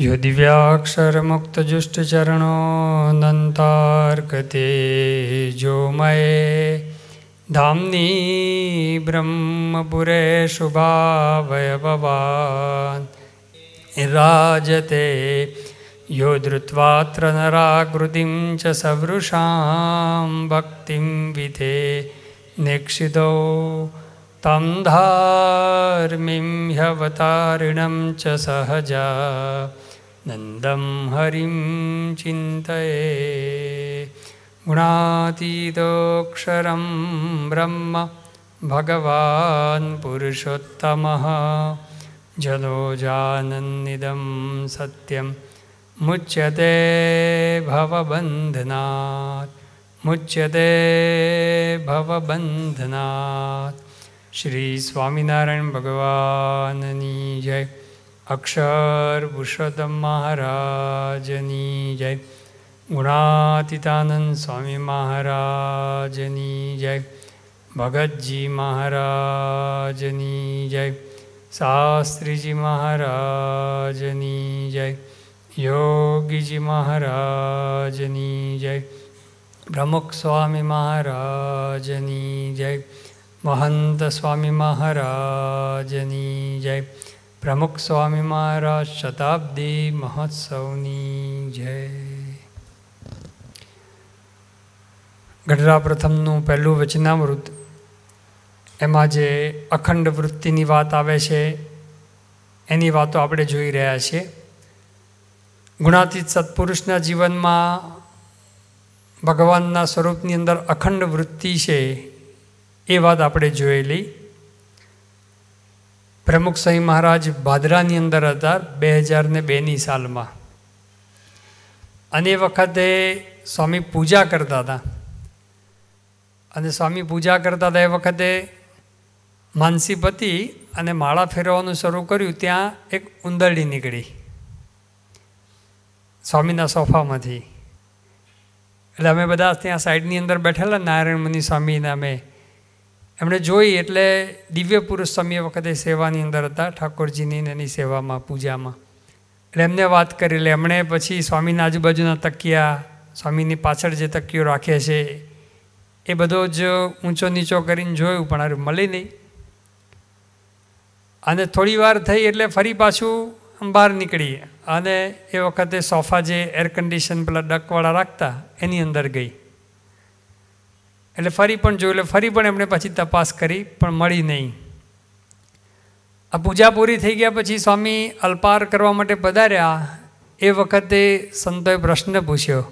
यो दिव्याक्षरमुक्तजुष्टचरणोऽनन्तार्कते जो मये धाम्नि ब्रह्मपुरे शुभावयभवान् राजते यो धृत्वात्र नराकृतिं च सवृषां भक्तिं विधे निक्षितौ तं धार्मिं ह्यवतारिणं च सहजा नन्दं हरिं चिन्तये गुणातीतोऽक्षरं ब्रह्म भगवान् पुरुषोत्तमः जलो जानन्निदं सत्यं मुच्यते भवबन्धनात् मुच्यते भवबन्धनात् श्रीस्वामिनारायणभगवाननी जय અક્ષર પુરુષોત્તમ મહારાજની જય ગુણાતીતાનંદ સ્વામી મહારાજની જય ભગતજી મહારાજની જય શાસ્ત્રીજી મહારાજની જય યોગીજી મહારાજની જય પ્રમુખ સ્વામી મહારાજની જય મહંત સ્વામી મહારાજની જય પ્રમુખ સ્વામી મહારાજ શતાબ્દી મહોત્સવની જય ગઢરા પ્રથમનું પહેલું વચનામૃત એમાં જે અખંડ વૃત્તિની વાત આવે છે એની વાતો આપણે જોઈ રહ્યા છીએ ગુણાતીત સત્પુરુષના જીવનમાં ભગવાનના સ્વરૂપની અંદર અખંડ વૃત્તિ છે એ વાત આપણે જોયેલી પ્રમુખ સ્વામી મહારાજ ભાદરાની અંદર હતા બે હજાર ને બેની સાલમાં અને એ વખતે સ્વામી પૂજા કરતા હતા અને સ્વામી પૂજા કરતા હતા એ વખતે માનસી પતિ અને માળા ફેરવવાનું શરૂ કર્યું ત્યાં એક ઉંદરડી નીકળી સ્વામીના સોફામાંથી એટલે અમે બધા ત્યાં સાઈડની અંદર બેઠેલા નારાયણ મુનિ સ્વામીના અમે એમણે જોઈ એટલે દિવ્ય પુરુષ સ્વામી વખતે સેવાની અંદર હતા ઠાકોરજીની ને એની સેવામાં પૂજામાં એટલે એમને વાત કરી એટલે એમણે પછી સ્વામીના આજુબાજુના તકિયા સ્વામીની પાછળ જે તકિયો રાખે છે એ બધો જ ઊંચો નીચો કરીને જોયું પણ અરે મળી નહીં અને થોડી વાર થઈ એટલે ફરી પાછું બહાર નીકળી અને એ વખતે સોફા જે એર કન્ડિશન પેલા ડકવાળા રાખતા એની અંદર ગઈ એટલે ફરી પણ જોયું એટલે ફરી પણ એમણે પછી તપાસ કરી પણ મળી નહીં આ પૂજા પૂરી થઈ ગયા પછી સ્વામી અલ્પાર કરવા માટે પધાર્યા એ વખતે સંતોએ પ્રશ્ન પૂછ્યો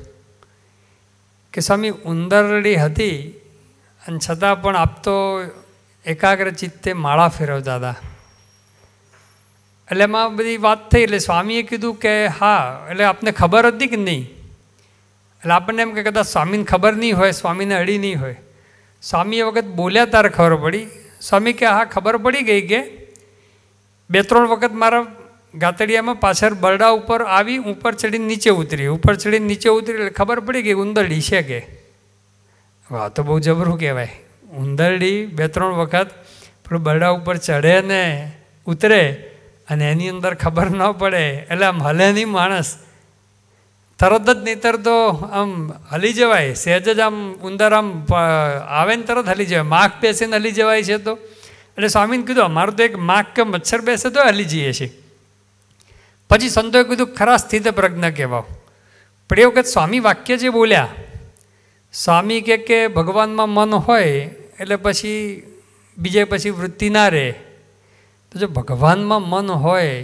કે સ્વામી ઉંદરડી હતી અને છતાં પણ આપ તો એકાગ્ર ચિત્તે માળા ફેરવતા હતા એટલે એમાં બધી વાત થઈ એટલે સ્વામીએ કીધું કે હા એટલે આપને ખબર હતી કે નહીં એટલે આપણને એમ કે કદાચ સ્વામીને ખબર નહીં હોય સ્વામીને અડી નહીં હોય સ્વામી એ વખત બોલ્યા તારે ખબર પડી સ્વામી કે હા ખબર પડી ગઈ કે બે ત્રણ વખત મારા ગાતડિયામાં પાછળ બરડા ઉપર આવી ઉપર ચડીને નીચે ઉતરી ઉપર ચડીને નીચે ઉતરી એટલે ખબર પડી ગઈ ઉંદરડી છે કે વાહ તો બહુ જબરું કહેવાય ઉંદરડી બે ત્રણ વખત પણ બરડા ઉપર ચડે ને ઉતરે અને એની અંદર ખબર ન પડે એટલે આમ હલે નહીં માણસ તરત જ નહીતર તો આમ હલી જવાય સહેજ જ આમ ઉંદર આમ આવે ને તરત હલી જવાય માખ બેસીને હલી જવાય છે તો એટલે સ્વામીને કીધું અમારું તો એક માખ કે મચ્છર બેસે તો હલી જઈએ છીએ પછી સંતોએ કીધું ખરા સ્થિત પ્રજ્ઞ કહેવાઓ પણ એ વખત સ્વામી વાક્ય જે બોલ્યા સ્વામી કે કે ભગવાનમાં મન હોય એટલે પછી બીજે પછી વૃત્તિ ના રહે તો જો ભગવાનમાં મન હોય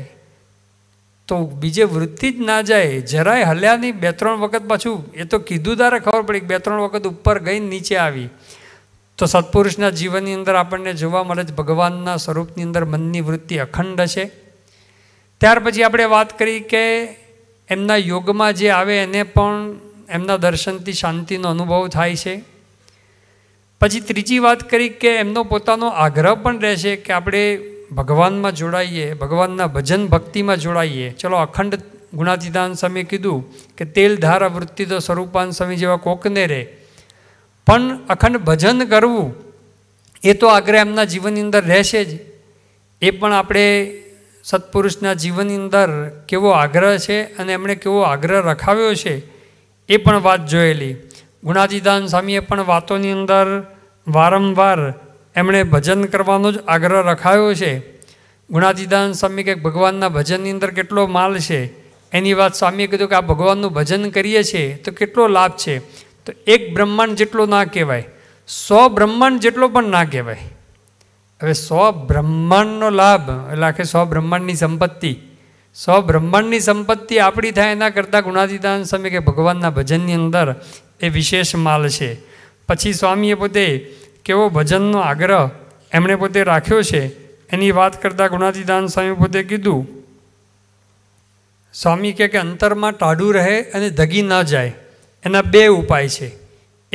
તો બીજે વૃત્તિ જ ના જાય જરાય હલ્યા નહીં બે ત્રણ વખત પાછું એ તો કીધું તારે ખબર પડી બે ત્રણ વખત ઉપર ગઈ નીચે આવી તો સત્પુરુષના જીવનની અંદર આપણને જોવા મળે છે ભગવાનના સ્વરૂપની અંદર મનની વૃત્તિ અખંડ છે ત્યાર પછી આપણે વાત કરી કે એમના યોગમાં જે આવે એને પણ એમના દર્શનથી શાંતિનો અનુભવ થાય છે પછી ત્રીજી વાત કરી કે એમનો પોતાનો આગ્રહ પણ રહેશે કે આપણે ભગવાનમાં જોડાઈએ ભગવાનના ભજન ભક્તિમાં જોડાઈએ ચલો અખંડ ગુણાતીતાન સ્વામીએ કીધું કે તેલ ધારા વૃત્તિ તો સ્વરૂપાન સ્વામી જેવા કોકને રે પણ અખંડ ભજન કરવું એ તો આગ્રહ એમના જીવનની અંદર રહેશે જ એ પણ આપણે સત્પુરુષના જીવનની અંદર કેવો આગ્રહ છે અને એમણે કેવો આગ્રહ રખાવ્યો છે એ પણ વાત જોયેલી ગુણાતીદાન સ્વામીએ પણ વાતોની અંદર વારંવાર એમણે ભજન કરવાનો જ આગ્રહ રખાયો છે ગુણાતીદાન સ્વામી કે ભગવાનના ભજનની અંદર કેટલો માલ છે એની વાત સ્વામીએ કીધું કે આ ભગવાનનું ભજન કરીએ છીએ તો કેટલો લાભ છે તો એક બ્રહ્માંડ જેટલો ના કહેવાય સો બ્રહ્માંડ જેટલો પણ ના કહેવાય હવે સો બ્રહ્માંડનો લાભ એટલે આખે સો બ્રહ્માંડની સંપત્તિ સો બ્રહ્માંડની સંપત્તિ આપણી થાય એના કરતાં ગુણાતીદાન સ્વામી કે ભગવાનના ભજનની અંદર એ વિશેષ માલ છે પછી સ્વામીએ પોતે કેવો ભજનનો આગ્રહ એમણે પોતે રાખ્યો છે એની વાત કરતાં ગુણાતીદાન સ્વામી પોતે કીધું સ્વામી કહે કે અંતરમાં ટાઢું રહે અને ધગી ન જાય એના બે ઉપાય છે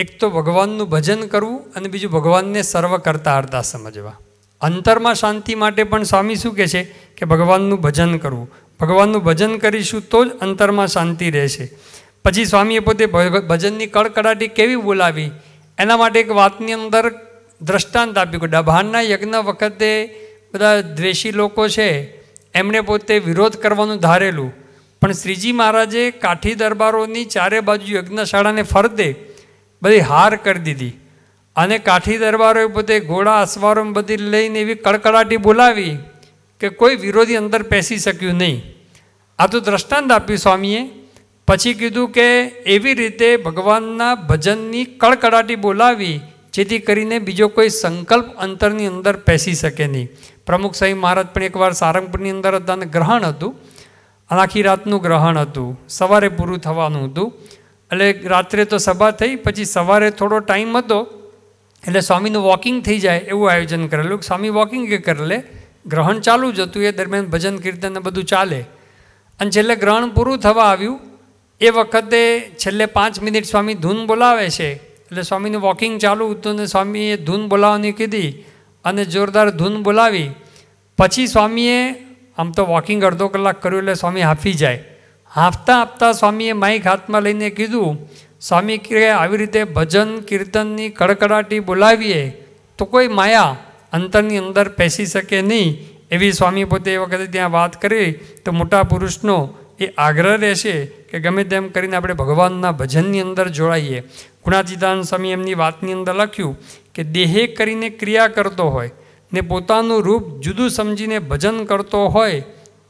એક તો ભગવાનનું ભજન કરવું અને બીજું ભગવાનને સર્વ કરતા અર્થા સમજવા અંતરમાં શાંતિ માટે પણ સ્વામી શું કહે છે કે ભગવાનનું ભજન કરવું ભગવાનનું ભજન કરીશું તો જ અંતરમાં શાંતિ રહેશે પછી સ્વામીએ પોતે ભજનની કડકડાટી કેવી બોલાવી એના માટે એક વાતની અંદર દ્રષ્ટાંત આપ્યું કે ડભાનના યજ્ઞ વખતે બધા દ્વેષી લોકો છે એમણે પોતે વિરોધ કરવાનું ધારેલું પણ શ્રીજી મહારાજે કાઠી દરબારોની ચારે બાજુ યજ્ઞશાળાને ફરતે બધી હાર કરી દીધી અને કાઠી દરબારોએ પોતે ઘોડા અસવારો બધી લઈને એવી કડકડાટી બોલાવી કે કોઈ વિરોધી અંદર પેસી શક્યું નહીં આ તો દ્રષ્ટાંત આપ્યું સ્વામીએ પછી કીધું કે એવી રીતે ભગવાનના ભજનની કડકડાટી બોલાવી જેથી કરીને બીજો કોઈ સંકલ્પ અંતરની અંદર પેસી શકે નહીં પ્રમુખ સાહેબ મહારાજ પણ એકવાર સારંગપુરની અંદર હતા અને ગ્રહણ હતું અને આખી રાતનું ગ્રહણ હતું સવારે પૂરું થવાનું હતું એટલે રાત્રે તો સભા થઈ પછી સવારે થોડો ટાઈમ હતો એટલે સ્વામીનું વોકિંગ થઈ જાય એવું આયોજન કરેલું સ્વામી વોકિંગ કરી લે ગ્રહણ ચાલુ જ હતું એ દરમિયાન ભજન કીર્તન બધું ચાલે અને છેલ્લે ગ્રહણ પૂરું થવા આવ્યું એ વખતે છેલ્લે પાંચ મિનિટ સ્વામી ધૂન બોલાવે છે એટલે સ્વામીનું વોકિંગ ચાલુ હતું ને સ્વામીએ ધૂન બોલાવવાની કીધી અને જોરદાર ધૂન બોલાવી પછી સ્વામીએ આમ તો વોકિંગ અડધો કલાક કર્યું એટલે સ્વામી હાફી જાય હાંફતા હાંફતા સ્વામીએ માઇક હાથમાં લઈને કીધું સ્વામી કે આવી રીતે ભજન કીર્તનની કડકડાટી બોલાવીએ તો કોઈ માયા અંતરની અંદર પેસી શકે નહીં એવી સ્વામી પોતે એ વખતે ત્યાં વાત કરી તો મોટા પુરુષનો એ આગ્રહ રહેશે કે ગમે તેમ કરીને આપણે ભગવાનના ભજનની અંદર જોડાઈએ ગુણાતીતાન સ્વામી એમની વાતની અંદર લખ્યું કે દેહે કરીને ક્રિયા કરતો હોય ને પોતાનું રૂપ જુદું સમજીને ભજન કરતો હોય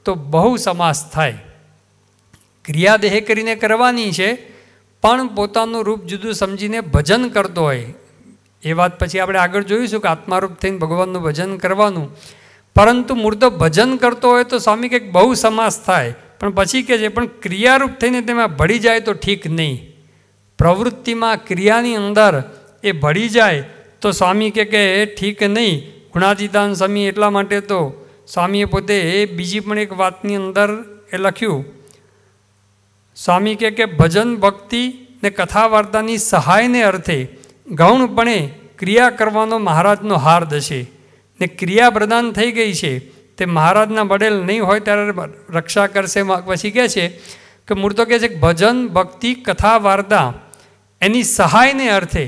તો બહુ સમાસ થાય ક્રિયા દેહે કરીને કરવાની છે પણ પોતાનું રૂપ જુદું સમજીને ભજન કરતો હોય એ વાત પછી આપણે આગળ જોઈશું કે આત્મારૂપ થઈને ભગવાનનું ભજન કરવાનું પરંતુ મૂર્ત ભજન કરતો હોય તો સ્વામી કંઈક બહુ સમાસ થાય પણ પછી કે છે પણ ક્રિયારૂપ થઈને તેમાં ભળી જાય તો ઠીક નહીં પ્રવૃત્તિમાં ક્રિયાની અંદર એ ભળી જાય તો સ્વામી કે કે ઠીક નહીં ગુણાતીતાન સ્વામી એટલા માટે તો સ્વામીએ પોતે એ બીજી પણ એક વાતની અંદર એ લખ્યું સ્વામી કે કે ભજન ભક્તિ ને કથા વાર્તાની સહાયને અર્થે ગૌણપણે ક્રિયા કરવાનો મહારાજનો હાર્દ છે ને ક્રિયા પ્રદાન થઈ ગઈ છે તે મહારાજના વડેલ નહીં હોય ત્યારે રક્ષા કરશે પછી કહે છે કે મૂર્તો કહે છે ભજન ભક્તિ કથા વાર્તા એની સહાયને અર્થે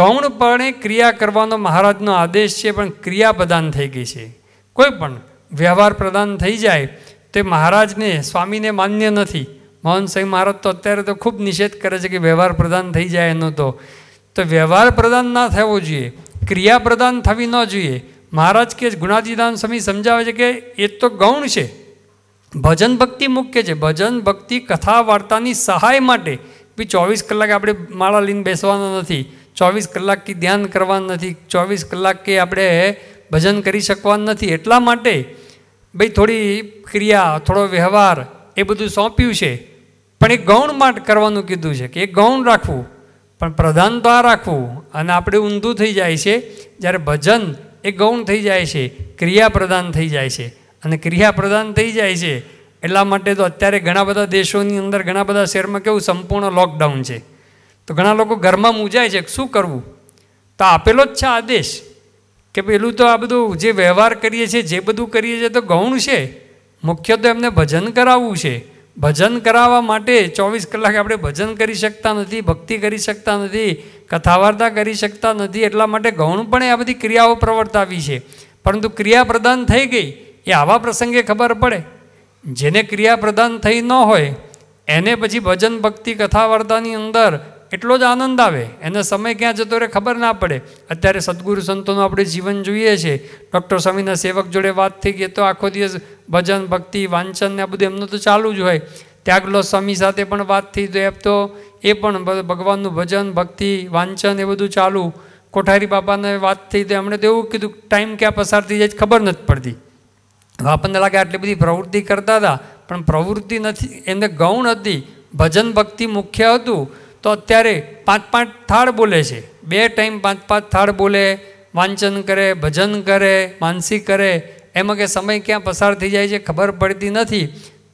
ગૌણપણે ક્રિયા કરવાનો મહારાજનો આદેશ છે પણ ક્રિયા પ્રદાન થઈ ગઈ છે કોઈ પણ વ્યવહાર પ્રદાન થઈ જાય તે મહારાજને સ્વામીને માન્ય નથી મોહન સિંહ મહારાજ તો અત્યારે તો ખૂબ નિષેધ કરે છે કે વ્યવહાર પ્રદાન થઈ જાય એનો તો તો વ્યવહાર પ્રદાન ના થવો જોઈએ ક્રિયા પ્રદાન થવી ન જોઈએ મહારાજ કે ગુણાદિદાન સ્વામી સમજાવે છે કે એ તો ગૌણ છે ભજન ભક્તિ મુખ્ય છે ભજન ભક્તિ કથા વાર્તાની સહાય માટે બી ચોવીસ કલાક આપણે માળા લઈને બેસવાના નથી ચોવીસ કલાકથી ધ્યાન કરવાનું નથી ચોવીસ કલાક કે આપણે ભજન કરી શકવાનું નથી એટલા માટે ભાઈ થોડી ક્રિયા થોડો વ્યવહાર એ બધું સોંપ્યું છે પણ એ ગૌણ માટે કરવાનું કીધું છે કે એ ગૌણ રાખવું પણ પ્રધાન તો આ રાખવું અને આપણે ઊંધું થઈ જાય છે જ્યારે ભજન એ ગૌણ થઈ જાય છે ક્રિયા પ્રદાન થઈ જાય છે અને ક્રિયા પ્રદાન થઈ જાય છે એટલા માટે તો અત્યારે ઘણા બધા દેશોની અંદર ઘણા બધા શહેરમાં કેવું સંપૂર્ણ લોકડાઉન છે તો ઘણા લોકો ઘરમાં મૂજાય છે શું કરવું તો આપેલો જ છે આદેશ કે પેલું તો આ બધું જે વ્યવહાર કરીએ છીએ જે બધું કરીએ છીએ તો ગૌણ છે મુખ્ય તો એમને ભજન કરાવવું છે ભજન કરાવવા માટે ચોવીસ કલાક આપણે ભજન કરી શકતા નથી ભક્તિ કરી શકતા નથી કથાવાર્તા કરી શકતા નથી એટલા માટે ગૌણપણે આ બધી ક્રિયાઓ પ્રવર્તાવી છે પરંતુ ક્રિયા પ્રદાન થઈ ગઈ એ આવા પ્રસંગે ખબર પડે જેને ક્રિયા પ્રદાન થઈ ન હોય એને પછી ભજન ભક્તિ કથાવાર્તાની અંદર એટલો જ આનંદ આવે એને સમય ક્યાં જતો રહે ખબર ના પડે અત્યારે સદગુરુ સંતોનું આપણે જીવન જોઈએ છે ડૉક્ટર સ્વામીના સેવક જોડે વાત થઈ ગઈ તો આખો દિવસ ભજન ભક્તિ વાંચન ને આ બધું એમનું તો ચાલુ જ હોય ત્યાગલો સ્વામી સાથે પણ વાત થઈ તો એમ તો એ પણ ભગવાનનું ભજન ભક્તિ વાંચન એ બધું ચાલુ કોઠારી બાપાને વાત થઈ તો એમણે તો એવું કીધું ટાઈમ ક્યાં પસાર થઈ જાય ખબર નથી પડતી આપણને લાગે આટલી બધી પ્રવૃત્તિ કરતા હતા પણ પ્રવૃત્તિ નથી એને ગૌણ હતી ભજન ભક્તિ મુખ્ય હતું તો અત્યારે પાંચ પાંચ થાળ બોલે છે બે ટાઈમ પાંચ પાંચ થાળ બોલે વાંચન કરે ભજન કરે માનસી કરે એમાં કે સમય ક્યાં પસાર થઈ જાય છે ખબર પડતી નથી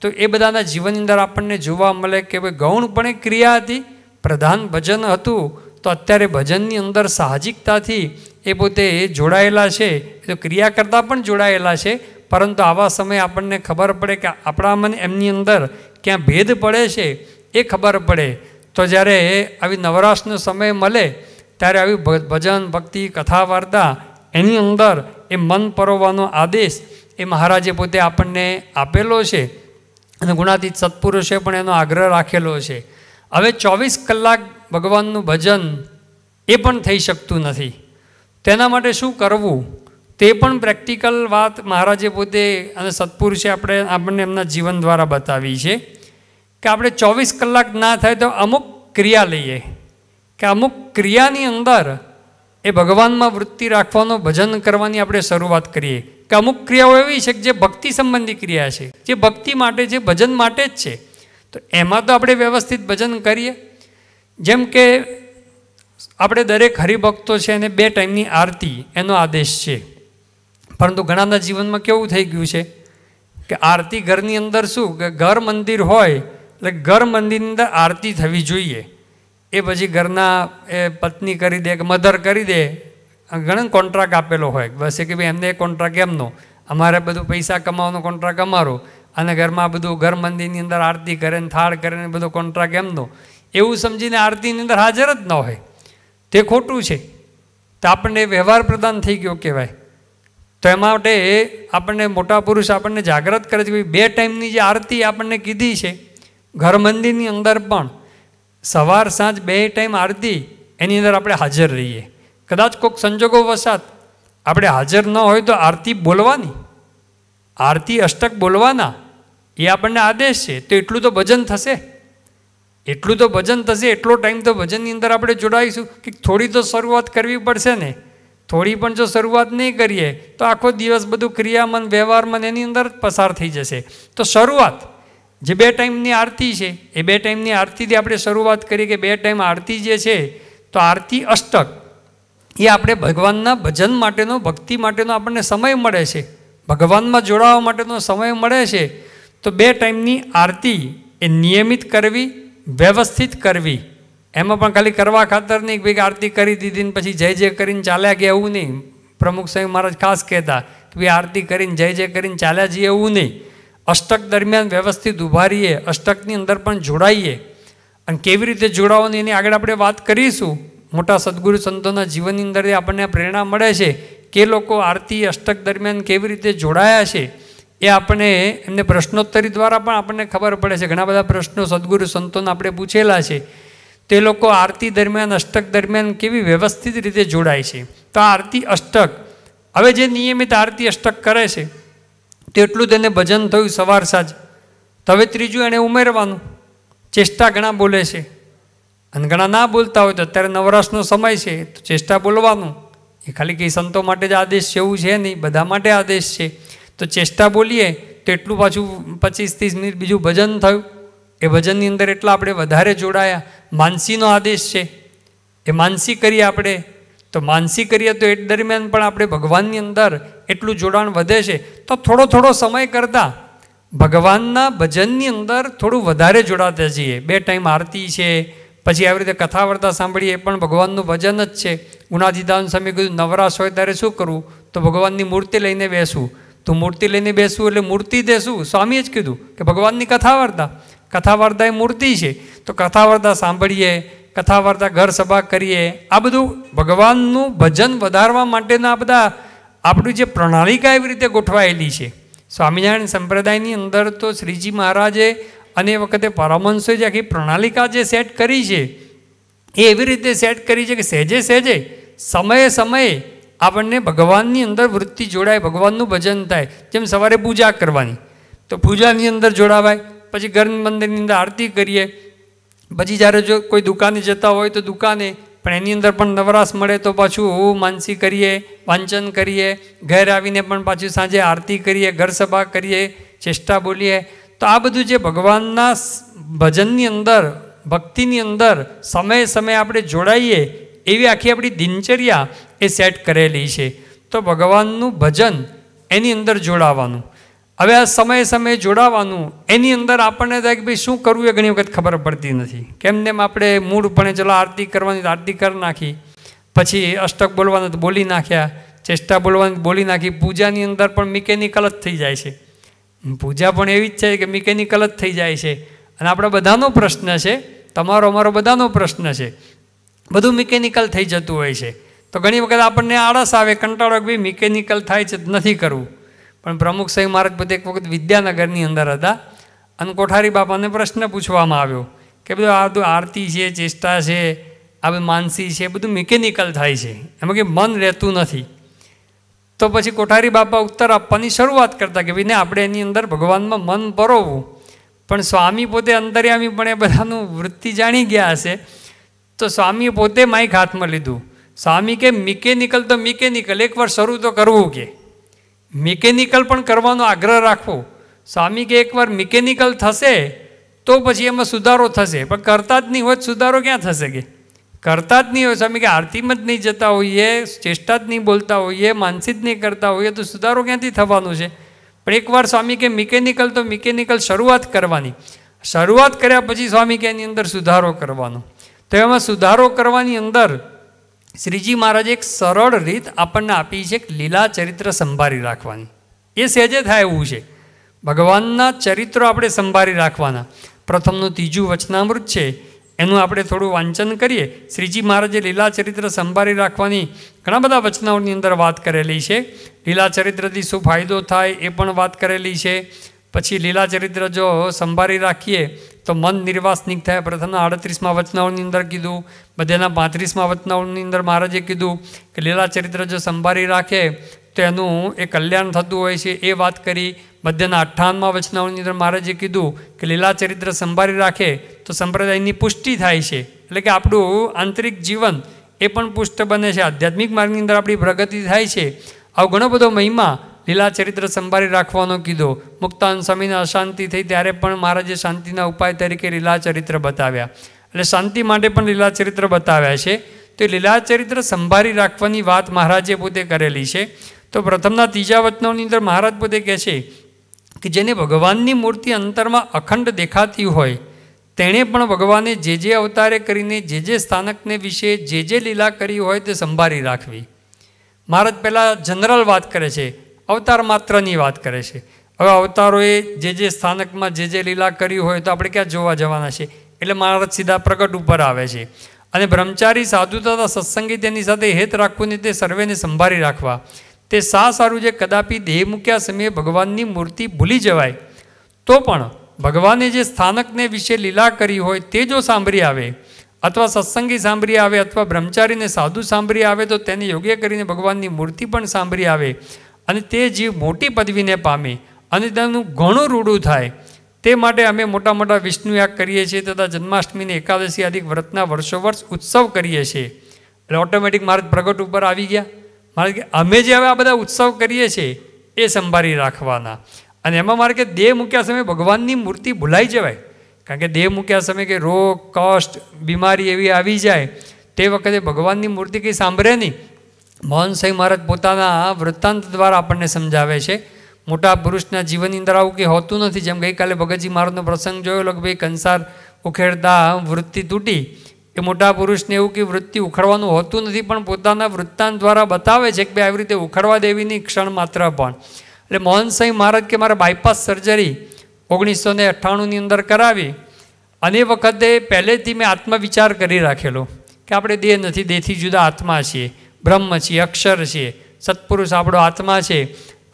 તો એ બધાના જીવનની અંદર આપણને જોવા મળે કે ભાઈ ગૌણ પણ એક ક્રિયા હતી પ્રધાન ભજન હતું તો અત્યારે ભજનની અંદર સાહજિકતાથી એ પોતે જોડાયેલા છે તો ક્રિયા કરતાં પણ જોડાયેલા છે પરંતુ આવા સમય આપણને ખબર પડે કે આપણા મને એમની અંદર ક્યાં ભેદ પડે છે એ ખબર પડે તો જ્યારે આવી નવરાશનો સમય મળે ત્યારે આવી ભજન ભક્તિ કથા વાર્તા એની અંદર એ મન પરોવવાનો આદેશ એ મહારાજે પોતે આપણને આપેલો છે અને ગુણાતીત સત્પુરુષે પણ એનો આગ્રહ રાખેલો છે હવે ચોવીસ કલાક ભગવાનનું ભજન એ પણ થઈ શકતું નથી તેના માટે શું કરવું તે પણ પ્રેક્ટિકલ વાત મહારાજે પોતે અને સત્પુરુષે આપણે આપણને એમના જીવન દ્વારા બતાવી છે કે આપણે ચોવીસ કલાક ના થાય તો અમુક ક્રિયા લઈએ કે અમુક ક્રિયાની અંદર એ ભગવાનમાં વૃત્તિ રાખવાનો ભજન કરવાની આપણે શરૂઆત કરીએ કે અમુક ક્રિયાઓ એવી છે કે જે ભક્તિ સંબંધી ક્રિયા છે જે ભક્તિ માટે છે ભજન માટે જ છે તો એમાં તો આપણે વ્યવસ્થિત ભજન કરીએ જેમ કે આપણે દરેક હરિભક્તો છે અને બે ટાઈમની આરતી એનો આદેશ છે પરંતુ ઘણાના જીવનમાં કેવું થઈ ગયું છે કે આરતી ઘરની અંદર શું કે ઘર મંદિર હોય એટલે ઘર મંદિરની અંદર આરતી થવી જોઈએ એ પછી ઘરના એ પત્ની કરી દે કે મધર કરી દે ઘણા કોન્ટ્રાક્ટ આપેલો હોય બસ એ કે ભાઈ એમને એ કોન્ટ્રાક્ટ એમનો અમારે બધું પૈસા કમાવાનો કોન્ટ્રાક્ટ અમારો અને ઘરમાં બધું ઘર મંદિરની અંદર આરતી કરે ને થાળ કરે ને બધો કોન્ટ્રાક્ટ એમનો એવું સમજીને આરતીની અંદર હાજર જ ન હોય તે ખોટું છે તો આપણને વ્યવહાર પ્રદાન થઈ ગયો કહેવાય તો એમાં માટે આપણને મોટા પુરુષ આપણને જાગ્રત કરે છે બે ટાઈમની જે આરતી આપણને કીધી છે ઘર મંદિરની અંદર પણ સવાર સાંજ બે ટાઈમ આરતી એની અંદર આપણે હાજર રહીએ કદાચ કોઈક સંજોગો વસાત આપણે હાજર ન હોય તો આરતી બોલવાની આરતી અષ્ટક બોલવાના એ આપણને આદેશ છે તો એટલું તો ભજન થશે એટલું તો ભજન થશે એટલો ટાઈમ તો ભજનની અંદર આપણે જોડાઈશું કે થોડી તો શરૂઆત કરવી પડશે ને થોડી પણ જો શરૂઆત નહીં કરીએ તો આખો દિવસ બધું ક્રિયામન વ્યવહારમન એની અંદર પસાર થઈ જશે તો શરૂઆત જે બે ટાઈમની આરતી છે એ બે ટાઈમની આરતીથી આપણે શરૂઆત કરી કે બે ટાઈમ આરતી જે છે તો આરતી અષ્ટક એ આપણે ભગવાનના ભજન માટેનો ભક્તિ માટેનો આપણને સમય મળે છે ભગવાનમાં જોડાવા માટેનો સમય મળે છે તો બે ટાઈમની આરતી એ નિયમિત કરવી વ્યવસ્થિત કરવી એમાં પણ ખાલી કરવા ખાતર નહીં ભાઈ આરતી કરી દીધી પછી જય જય કરીને ચાલ્યા ગયા એવું નહીં પ્રમુખ સ્વામી મહારાજ ખાસ કહેતા કે ભાઈ આરતી કરીને જય જય કરીને ચાલ્યા જઈએ એવું નહીં અષ્ટક દરમિયાન વ્યવસ્થિત ઊભા અષ્ટકની અંદર પણ જોડાઈએ અને કેવી રીતે જોડાવાની એની આગળ આપણે વાત કરીશું મોટા સદગુરુ સંતોના જીવનની અંદર આપણને પ્રેરણા મળે છે કે લોકો આરતી અષ્ટક દરમિયાન કેવી રીતે જોડાયા છે એ આપણે એમને પ્રશ્નોત્તરી દ્વારા પણ આપણને ખબર પડે છે ઘણા બધા પ્રશ્નો સદગુરુ સંતોને આપણે પૂછેલા છે તે લોકો આરતી દરમિયાન અષ્ટક દરમિયાન કેવી વ્યવસ્થિત રીતે જોડાય છે તો આરતી અષ્ટક હવે જે નિયમિત આરતી અષ્ટક કરે છે તેટલું તેને ભજન થયું સવાર સાજ તો હવે ત્રીજું એણે ઉમેરવાનું ચેષ્ટા ઘણા બોલે છે અને ઘણા ના બોલતા હોય તો અત્યારે નવરાશનો સમય છે તો ચેષ્ટા બોલવાનું એ ખાલી કંઈ સંતો માટે જ આદેશ છે એવું છે નહીં બધા માટે આદેશ છે તો ચેષ્ટા બોલીએ તો એટલું પાછું પચીસ ત્રીસ મિનિટ બીજું ભજન થયું એ ભજનની અંદર એટલા આપણે વધારે જોડાયા માનસીનો આદેશ છે એ માનસી કરીએ આપણે તો માનસી કરીએ તો એ દરમિયાન પણ આપણે ભગવાનની અંદર એટલું જોડાણ વધે છે તો થોડો થોડો સમય કરતાં ભગવાનના ભજનની અંદર થોડું વધારે જોડાતા જઈએ બે ટાઈમ આરતી છે પછી આવી રીતે કથા વાર્તા સાંભળીએ પણ ભગવાનનું ભજન જ છે ઉનાદીદાન સમય કીધું નવરાશ હોય ત્યારે શું કરવું તો ભગવાનની મૂર્તિ લઈને બેસવું તો મૂર્તિ લઈને બેસવું એટલે મૂર્તિ દેશું સ્વામીએ જ કીધું કે ભગવાનની કથા વાર્તા કથા વાર્તા એ મૂર્તિ છે તો કથા વાર્તા સાંભળીએ કથા વાર્તા ઘર સભા કરીએ આ બધું ભગવાનનું ભજન વધારવા માટેના બધા આપણી જે પ્રણાલિકા એવી રીતે ગોઠવાયેલી છે સ્વામિનારાયણ સંપ્રદાયની અંદર તો શ્રીજી મહારાજે અને એ વખતે પરમહંસોએ જે આખી પ્રણાલિકા જે સેટ કરી છે એ એવી રીતે સેટ કરી છે કે સહેજે સહેજે સમયે સમયે આપણને ભગવાનની અંદર વૃત્તિ જોડાય ભગવાનનું ભજન થાય જેમ સવારે પૂજા કરવાની તો પૂજાની અંદર જોડાવાય પછી ઘર મંદિરની અંદર આરતી કરીએ પછી જ્યારે જો કોઈ દુકાને જતા હોય તો દુકાને પણ એની અંદર પણ નવરાશ મળે તો પાછું માનસી કરીએ વાંચન કરીએ ઘર આવીને પણ પાછું સાંજે આરતી કરીએ ઘર સભા કરીએ ચેષ્ટા બોલીએ તો આ બધું જે ભગવાનના ભજનની અંદર ભક્તિની અંદર સમયે સમયે આપણે જોડાઈએ એવી આખી આપણી દિનચર્યા એ સેટ કરેલી છે તો ભગવાનનું ભજન એની અંદર જોડાવાનું હવે આ સમયે સમયે જોડાવાનું એની અંદર આપણને થાય કે ભાઈ શું કરવું એ ઘણી વખત ખબર પડતી નથી કેમ તેમ આપણે મૂળપણે ચલો આરતી કરવાની આરતી કરી નાખી પછી અષ્ટક બોલવાનું તો બોલી નાખ્યા ચેષ્ટા બોલવાની બોલી નાખી પૂજાની અંદર પણ મિકેનિકલ જ થઈ જાય છે પૂજા પણ એવી જ છે કે મિકેનિકલ જ થઈ જાય છે અને આપણા બધાનો પ્રશ્ન છે તમારો અમારો બધાનો પ્રશ્ન છે બધું મિકેનિકલ થઈ જતું હોય છે તો ઘણી વખત આપણને આળસ આવે કંટાળો ભાઈ મિકેનિકલ થાય છે નથી કરવું પણ પ્રમુખ સાહેબ મહારાજ પોતે એક વખત વિદ્યાનગરની અંદર હતા અને કોઠારી બાપાને પ્રશ્ન પૂછવામાં આવ્યો કે બધું આ બધું આરતી છે ચેષ્ટા છે આ બધું માનસી છે બધું મિકેનિકલ થાય છે એમાં કે મન રહેતું નથી તો પછી કોઠારી બાપા ઉત્તર આપવાની શરૂઆત કરતા કે ભાઈ ને આપણે એની અંદર ભગવાનમાં મન પરોવવું પણ સ્વામી પોતે અંતર્યામી પણ એ બધાનું વૃત્તિ જાણી ગયા હશે તો સ્વામીએ પોતે માઇક હાથમાં લીધું સ્વામી કે મિકેનિકલ તો મિકેનિકલ એકવાર શરૂ તો કરવું કે મિકેનિકલ પણ કરવાનો આગ્રહ રાખવો સ્વામી કે એકવાર મિકેનિકલ થશે તો પછી એમાં સુધારો થશે પણ કરતા જ નહીં હોય સુધારો ક્યાં થશે કે કરતા જ નહીં હોય સ્વામી કે આરતીમાં જ નહીં જતા હોઈએ ચેષ્ટા જ નહીં બોલતા હોઈએ માનસી જ નહીં કરતા હોઈએ તો સુધારો ક્યાંથી થવાનો છે પણ એકવાર સ્વામી કે મિકેનિકલ તો મિકેનિકલ શરૂઆત કરવાની શરૂઆત કર્યા પછી સ્વામી કે એની અંદર સુધારો કરવાનો તો એમાં સુધારો કરવાની અંદર શ્રીજી મહારાજે એક સરળ રીત આપણને આપી છે એક લીલા ચરિત્ર સંભાળી રાખવાની એ સહેજે થાય એવું છે ભગવાનના ચરિત્રો આપણે સંભાળી રાખવાના પ્રથમનું ત્રીજું વચનામૃત છે એનું આપણે થોડું વાંચન કરીએ શ્રીજી મહારાજે લીલા ચરિત્ર સંભાળી રાખવાની ઘણા બધા વચનાઓની અંદર વાત કરેલી છે લીલા ચરિત્રથી શું ફાયદો થાય એ પણ વાત કરેલી છે પછી લીલા ચરિત્ર જો સંભાળી રાખીએ તો મન નિર્વાસનિક થાય પ્રથમના આડત્રીસમાં વચનાઓની અંદર કીધું બધેના પાંત્રીસમાં વચનાઓની અંદર મહારાજે કીધું કે લીલા ચરિત્ર જો સંભાળી રાખે તો એનું એ કલ્યાણ થતું હોય છે એ વાત કરી મધ્યના અઠ્ઠાવનમાં વચનાઓની અંદર મહારાજે કીધું કે લીલા ચરિત્ર સંભાળી રાખે તો સંપ્રદાયની પુષ્ટિ થાય છે એટલે કે આપણું આંતરિક જીવન એ પણ પુષ્ટ બને છે આધ્યાત્મિક માર્ગની અંદર આપણી પ્રગતિ થાય છે આવો ઘણો બધો મહિમા લીલા ચરિત્ર સંભાળી રાખવાનો કીધો મુક્તાન સ્વામીને અશાંતિ થઈ ત્યારે પણ મહારાજે શાંતિના ઉપાય તરીકે લીલા ચરિત્ર બતાવ્યા એટલે શાંતિ માટે પણ લીલા ચરિત્ર બતાવ્યા છે તો લીલા ચરિત્ર સંભાળી રાખવાની વાત મહારાજે પોતે કરેલી છે તો પ્રથમના ત્રીજા વચનોની અંદર મહારાજ પોતે કહે છે કે જેને ભગવાનની મૂર્તિ અંતરમાં અખંડ દેખાતી હોય તેણે પણ ભગવાને જે જે અવતારે કરીને જે જે સ્થાનકને વિશે જે જે લીલા કરી હોય તે સંભાળી રાખવી મહારાજ પહેલાં જનરલ વાત કરે છે અવતાર માત્રની વાત કરે છે હવે અવતારોએ જે જે સ્થાનકમાં જે જે લીલા કરી હોય તો આપણે ક્યાં જોવા જવાના છે એટલે મહારાજ સીધા પ્રગટ ઉપર આવે છે અને બ્રહ્મચારી સાધુ તથા સત્સંગી તેની સાથે હેત રાખવું ને તે સર્વેને સંભાળી રાખવા તે સા સારું જે કદાપી દેહ મૂક્યા સમયે ભગવાનની મૂર્તિ ભૂલી જવાય તો પણ ભગવાને જે સ્થાનકને વિશે લીલા કરી હોય તે જો સાંભળી આવે અથવા સત્સંગી સાંભળી આવે અથવા બ્રહ્મચારીને સાધુ સાંભળી આવે તો તેને યોગ્ય કરીને ભગવાનની મૂર્તિ પણ સાંભળી આવે અને તે જીવ મોટી પદવીને પામે અને તેનું ઘણું રૂડું થાય તે માટે અમે મોટા મોટા વિષ્ણુ યાગ કરીએ છીએ તથા જન્માષ્ટમીને એકાદશી અધિક વ્રતના વર્ષો વર્ષ ઉત્સવ કરીએ છીએ એટલે ઓટોમેટિક મારા પ્રગટ ઉપર આવી ગયા મારે કે અમે જે હવે આ બધા ઉત્સવ કરીએ છીએ એ સંભાળી રાખવાના અને એમાં મારે કે દેહ મૂક્યા સમયે ભગવાનની મૂર્તિ ભૂલાઈ જવાય કારણ કે દેહ મૂક્યા સમયે કે રોગ કષ્ટ બીમારી એવી આવી જાય તે વખતે ભગવાનની મૂર્તિ કંઈ સાંભળે નહીં મોહનસાઈ મહારાજ પોતાના વૃત્તાંત દ્વારા આપણને સમજાવે છે મોટા પુરુષના જીવનની અંદર આવું કંઈ હોતું નથી જેમ ગઈકાલે ભગતજી મહારાજનો પ્રસંગ જોયો કે ભાઈ કંસાર ઉખેડતા વૃત્તિ તૂટી એ મોટા પુરુષને એવું કે વૃત્તિ ઉખડવાનું હોતું નથી પણ પોતાના વૃત્તાંત દ્વારા બતાવે છે કે ભાઈ આવી રીતે ઉખડવા દેવીની ક્ષણ માત્ર પણ એટલે મોહનસાઈ મહારાજ કે મારે બાયપાસ સર્જરી ઓગણીસો ને અઠ્ઠાણુંની અંદર કરાવી અને વખતે પહેલેથી મેં આત્મવિચાર કરી રાખેલો કે આપણે દેહ નથી દેહથી જુદા આત્મા છીએ બ્રહ્મ છીએ અક્ષર છીએ સત્પુરુષ આપણો આત્મા છે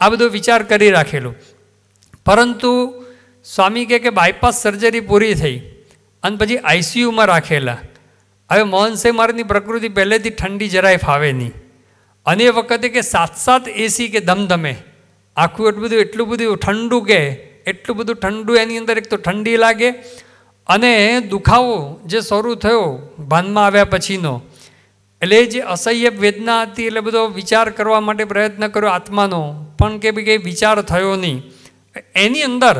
આ બધો વિચાર કરી રાખેલો પરંતુ સ્વામી કહે કે બાયપાસ સર્જરી પૂરી થઈ અને પછી આઈસીયુમાં રાખેલા હવે મોહનસિંહ મારની પ્રકૃતિ પહેલેથી ઠંડી જરાય ફાવે નહીં અને એ વખતે કે સાત સાત એસી કે ધમધમે આખું એટલું બધું એટલું બધું ઠંડુ કે એટલું બધું ઠંડુ એની અંદર એક તો ઠંડી લાગે અને દુખાવો જે શરૂ થયો ભાનમાં આવ્યા પછીનો એટલે જે અસહ્ય વેદના હતી એટલે બધો વિચાર કરવા માટે પ્રયત્ન કર્યો આત્માનો પણ કે ભાઈ કંઈ વિચાર થયો નહીં એની અંદર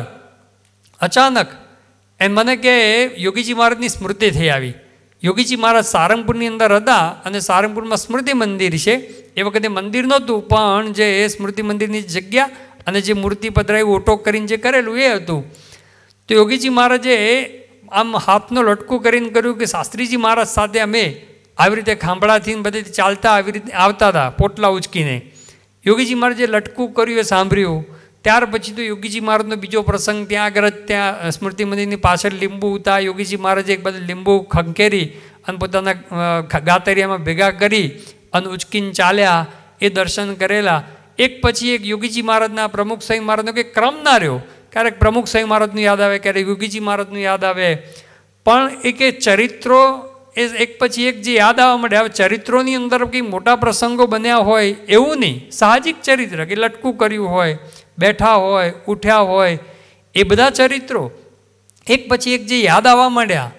અચાનક એમ મને કે યોગીજી મહારાજની સ્મૃતિ થઈ આવી યોગીજી મહારાજ સારંગપુરની અંદર હતા અને સારંગપુરમાં સ્મૃતિ મંદિર છે એ વખતે મંદિર નહોતું પણ જે એ સ્મૃતિ મંદિરની જગ્યા અને જે મૂર્તિ પધરાવી ઓટો કરીને જે કરેલું એ હતું તો યોગીજી મહારાજે આમ હાથનો લટકો કરીને કર્યું કે શાસ્ત્રીજી મહારાજ સાથે અમે આવી રીતે ખાંભળાથી બધી ચાલતા આવી રીતે આવતા હતા પોટલા ઉચકીને યોગીજી મહારાજે લટકું કર્યું એ સાંભળ્યું ત્યાર પછી તો યોગીજી મહારાજનો બીજો પ્રસંગ ત્યાં આગળ જ ત્યાં સ્મૃતિ મંદિરની પાછળ લીંબુ ઉતા યોગીજી મહારાજે એક બધા લીંબુ ખંકેરી અને પોતાના ગાતરિયામાં ભેગા કરી અને ઉચકીને ચાલ્યા એ દર્શન કરેલા એક પછી એક યોગીજી મહારાજના પ્રમુખ સાંઈ મહારાજનો કે ક્રમ ના રહ્યો ક્યારેક પ્રમુખ સાંઈ મહારાજનું યાદ આવે ક્યારેક યોગીજી મહારાજનું યાદ આવે પણ એ કે ચરિત્રો એ એક પછી એક જે યાદ આવવા માંડે હવે ચરિત્રોની અંદર કંઈ મોટા પ્રસંગો બન્યા હોય એવું નહીં સાહજિક ચરિત્ર કે લટકું કર્યું હોય બેઠા હોય ઉઠ્યા હોય એ બધા ચરિત્રો એક પછી એક જે યાદ આવવા માંડ્યા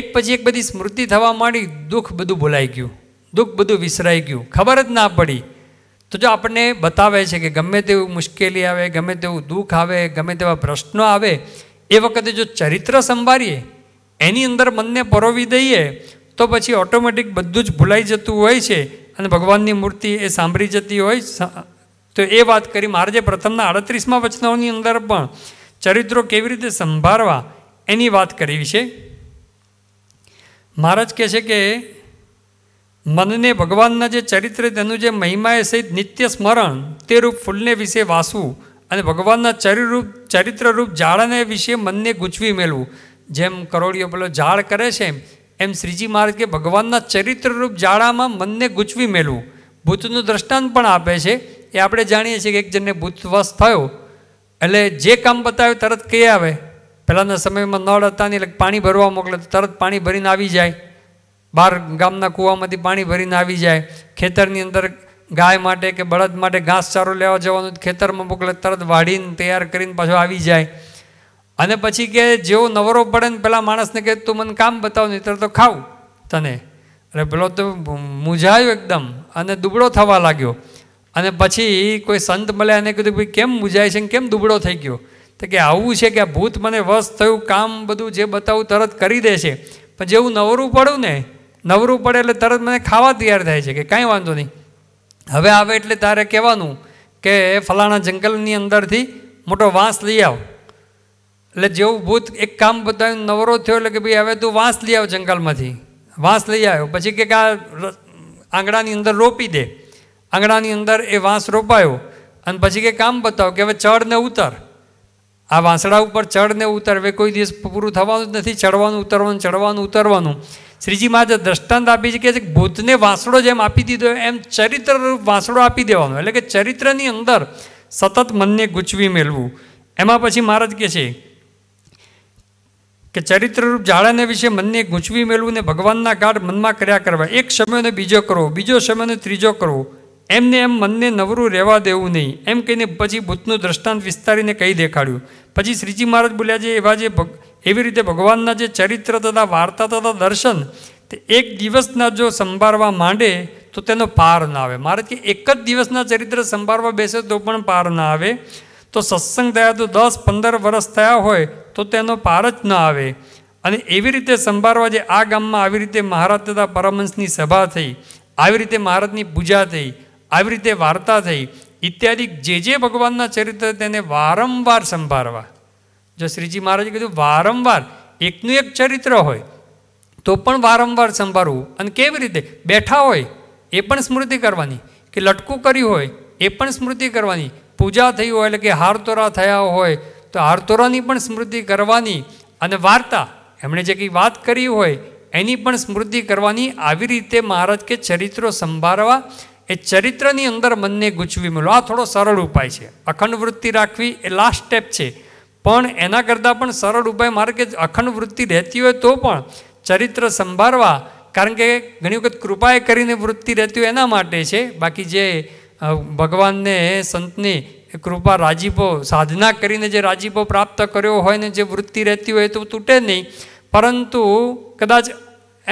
એક પછી એક બધી સ્મૃતિ થવા માંડી દુઃખ બધું ભૂલાઈ ગયું દુઃખ બધું વિસરાઈ ગયું ખબર જ ના પડી તો જો આપણને બતાવે છે કે ગમે તેવું મુશ્કેલી આવે ગમે તેવું દુઃખ આવે ગમે તેવા પ્રશ્નો આવે એ વખતે જો ચરિત્ર સંભાળીએ એની અંદર મનને પરોવી દઈએ તો પછી ઓટોમેટિક બધું જ ભૂલાઈ જતું હોય છે અને ભગવાનની મૂર્તિ એ સાંભળી જતી હોય તો એ વાત કરી મહારાજે પ્રથમના અડત્રીસમાં વચનોની અંદર પણ ચરિત્રો કેવી રીતે સંભાળવા એની વાત કરી છે મહારાજ કહે છે કે મનને ભગવાનના જે ચરિત્ર તેનું જે મહિમાએ સહિત નિત્ય સ્મરણ તે રૂપ ફૂલને વિશે વાસવું અને ભગવાનના ચરિરૂપ ચરિત્રરૂપ ઝાડને વિશે મનને ગૂંચવી મેળવું જેમ કરોડિયો પેલો ઝાડ કરે છે એમ શ્રીજી મહારાજ કે ભગવાનના ચરિત્રરૂપ જાળામાં મનને ગૂંચવી મેળવું ભૂતનું દ્રષ્ટાંત પણ આપે છે એ આપણે જાણીએ છીએ કે એક જણને ભૂતવાસ થયો એટલે જે કામ બતાવ્યું તરત કહી આવે પહેલાંના સમયમાં નળ હતા નહીં એટલે પાણી ભરવા મોકલે તો તરત પાણી ભરીને આવી જાય બહાર ગામના કૂવામાંથી પાણી ભરીને આવી જાય ખેતરની અંદર ગાય માટે કે બળદ માટે ઘાસ ચારો લેવા જવાનું ખેતરમાં મોકલે તરત વાઢીને તૈયાર કરીને પાછો આવી જાય અને પછી કે જેવો નવરો પડે ને પેલા માણસને કે તું મને કામ બતાવ નહીં તો ખાવું તને અરે પેલો તો મૂંઝાયો એકદમ અને દુબળો થવા લાગ્યો અને પછી કોઈ સંત મળ્યા એને કીધું ભાઈ કેમ મૂંઝાય છે કેમ દુબળો થઈ ગયો તો કે આવું છે કે આ ભૂત મને વશ થયું કામ બધું જે બતાવું તરત કરી દે છે પણ જેવું નવરું પડું ને નવરું પડે એટલે તરત મને ખાવા તૈયાર થાય છે કે કાંઈ વાંધો નહીં હવે આવે એટલે તારે કહેવાનું કે ફલાણા જંગલની અંદરથી મોટો વાંસ લઈ આવ એટલે જેવું ભૂત એક કામ બતાવ્યું નવરો થયો એટલે કે ભાઈ હવે તું વાંસ લઈ આવ જંગલમાંથી વાંસ લઈ આવ્યો પછી કે આ આંગણાની અંદર રોપી દે આંગણાની અંદર એ વાંસ રોપાયો અને પછી કે કામ બતાવો કે હવે ચડ ને ઉતર આ વાંસડા ઉપર ચડ ને ઉતર હવે કોઈ દિવસ પૂરું થવાનું જ નથી ચડવાનું ઉતરવાનું ચડવાનું ઉતરવાનું શ્રીજી મહારાજે દ્રષ્ટાંત આપી છે કે ભૂતને વાંસડો જેમ આપી દીધો એમ ચરિત્ર વાંસડો આપી દેવાનો એટલે કે ચરિત્રની અંદર સતત મનને ગૂંચવી મેળવું એમાં પછી મહારાજ કહે છે કે ચરિત્રરૂપ ઝાડાને વિશે મનને ગૂંચવી મેળવું ને ભગવાનના ગાઢ મનમાં કર્યા કરવા એક સમયને બીજો કરો બીજો સમયને ત્રીજો કરો એમને એમ મનને નવરું રહેવા દેવું નહીં એમ કહીને પછી ભૂતનું દ્રષ્ટાંત વિસ્તારીને કહી દેખાડ્યું પછી શ્રીજી મહારાજ બોલ્યા છે એવા જે એવી રીતે ભગવાનના જે ચરિત્ર તથા વાર્તા તથા દર્શન તે એક દિવસના જો સંભાળવા માંડે તો તેનો પાર ના આવે મારે કે એક જ દિવસના ચરિત્ર સંભાળવા બેસે તો પણ પાર ના આવે તો સત્સંગ થયા તો દસ પંદર વર્ષ થયા હોય તો તેનો પાર જ ન આવે અને એવી રીતે સંભાળવા જે આ ગામમાં આવી રીતે મહારાજ તથા પરમહંસની સભા થઈ આવી રીતે મહારાજની પૂજા થઈ આવી રીતે વાર્તા થઈ ઇત્યાદિ જે જે ભગવાનના ચરિત્ર તેને વારંવાર સંભાળવા જો શ્રીજી મહારાજે કીધું વારંવાર એકનું એક ચરિત્ર હોય તો પણ વારંવાર સંભાળવું અને કેવી રીતે બેઠા હોય એ પણ સ્મૃતિ કરવાની કે લટકું કર્યું હોય એ પણ સ્મૃતિ કરવાની પૂજા થઈ હોય એટલે કે હારતોરા થયા હોય તો હારતોરાની પણ સ્મૃતિ કરવાની અને વાર્તા એમણે જે કંઈ વાત કરી હોય એની પણ સ્મૃતિ કરવાની આવી રીતે મહારાજ કે ચરિત્રો સંભાળવા એ ચરિત્રની અંદર મનને ગૂંચવી મળો આ થોડો સરળ ઉપાય છે અખંડ વૃત્તિ રાખવી એ લાસ્ટ સ્ટેપ છે પણ એના કરતાં પણ સરળ ઉપાય મારે કે અખંડ વૃત્તિ રહેતી હોય તો પણ ચરિત્ર સંભાળવા કારણ કે ઘણી વખત કૃપાએ કરીને વૃત્તિ રહેતી હોય એના માટે છે બાકી જે ભગવાનને સંતની કૃપા રાજીપો સાધના કરીને જે રાજીપો પ્રાપ્ત કર્યો હોય ને જે વૃત્તિ રહેતી હોય તો તૂટે નહીં પરંતુ કદાચ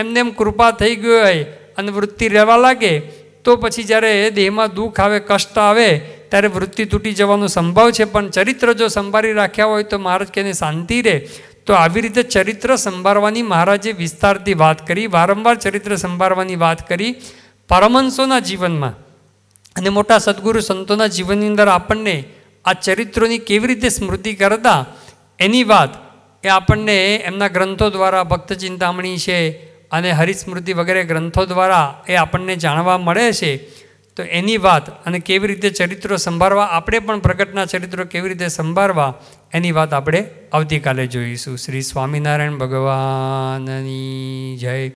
એમને એમ કૃપા થઈ ગયો હોય અને વૃત્તિ રહેવા લાગે તો પછી જ્યારે દેહમાં દુઃખ આવે કષ્ટ આવે ત્યારે વૃત્તિ તૂટી જવાનો સંભવ છે પણ ચરિત્ર જો સંભાળી રાખ્યા હોય તો મહારાજ કે શાંતિ રહે તો આવી રીતે ચરિત્ર સંભાળવાની મહારાજે વિસ્તારથી વાત કરી વારંવાર ચરિત્ર સંભાળવાની વાત કરી પરમહંસોના જીવનમાં અને મોટા સદગુરુ સંતોના જીવનની અંદર આપણને આ ચરિત્રોની કેવી રીતે સ્મૃતિ કરતા એની વાત એ આપણને એમના ગ્રંથો દ્વારા ભક્ત ચિંતામણી છે અને હરિસ્મૃતિ વગેરે ગ્રંથો દ્વારા એ આપણને જાણવા મળે છે તો એની વાત અને કેવી રીતે ચરિત્રો સંભાળવા આપણે પણ પ્રગટના ચરિત્રો કેવી રીતે સંભાળવા એની વાત આપણે આવતીકાલે જોઈશું શ્રી સ્વામિનારાયણ ભગવાનની જય